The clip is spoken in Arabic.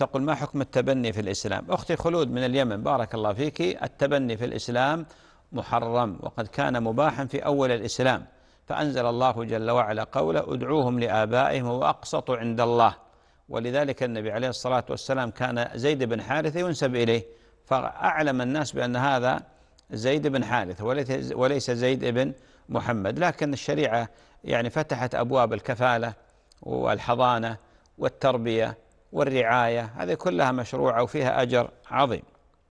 تقول ما حكم التبني في الإسلام أختي خلود من اليمن بارك الله فيك التبني في الإسلام محرم وقد كان مباحا في أول الإسلام فأنزل الله جل وعلا قوله ادعوهم لآبائهم وأقسط عند الله ولذلك النبي عليه الصلاة والسلام كان زيد بن حارثة ينسب إليه فأعلم الناس بأن هذا زيد بن حارثة وليس زيد بن محمد لكن الشريعة يعني فتحت أبواب الكفالة والحضانة والتربية والرعاية هذه كلها مشروعة وفيها أجر عظيم